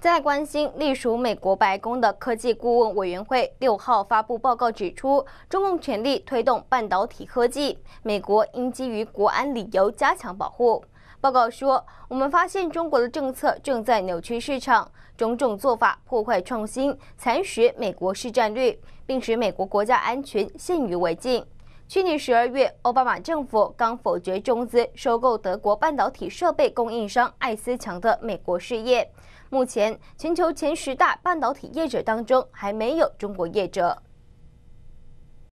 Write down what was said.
在关心隶属美国白宫的科技顾问委员会六号发布报告，指出中共全力推动半导体科技，美国应基于国安理由加强保护。报告说，我们发现中国的政策正在扭曲市场，种种做法破坏创新，蚕食美国市占率，并使美国国家安全陷于危境。去年十二月，奥巴马政府刚否决中资收购德国半导体设备供应商爱思强的美国事业。目前，全球前十大半导体业者当中还没有中国业者。